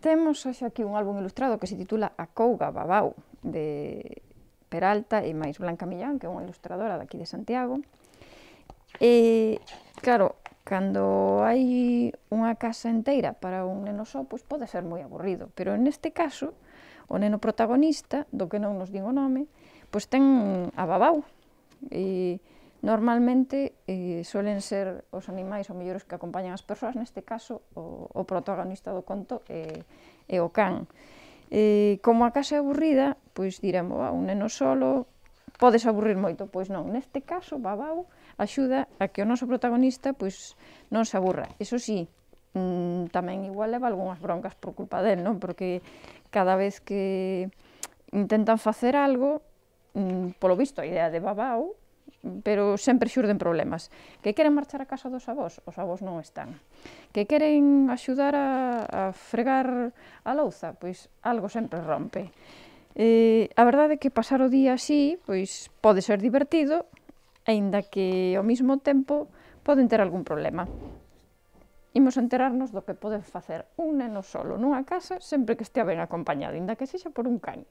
Temos hoxe aquí un álbum ilustrado que se titula A Couga Babau, de Peralta e máis Blanca Millán, que é unha ilustradora daqui de Santiago. E, claro, cando hai unha casa inteira para un neno só, pois pode ser moi aburrido, pero neste caso, o neno protagonista, do que non nos digo o nome, pois ten a babau. E Normalmente eh, suelen ser os animais ou mellores que acompañan as persoas, neste caso o, o protagonista do conto é, é o can. Eh, como a casa é aburrida, pois diremos, ah, un neno solo, podes aburrir moito, pois non, neste caso Babau axuda a que o noso protagonista pois non se aburra. Eso sí, mm, tamén igual leva algunhas broncas por culpa del, non? Porque cada vez que intentan facer algo, mm, polo visto a idea de Babau pero sempre xurden problemas. Que queren marchar a casa dos avós, os avós non están. Que queren axudar a, a fregar a louza, pois algo sempre rompe. Eh, a verdade é que pasar o día así, pois pode ser divertido, aínda que ao mesmo tempo poden ter algún problema. Imos enterarnos do que pode facer un neno solo nunha casa sempre que estea ben acompañado, inda que sexa por un can.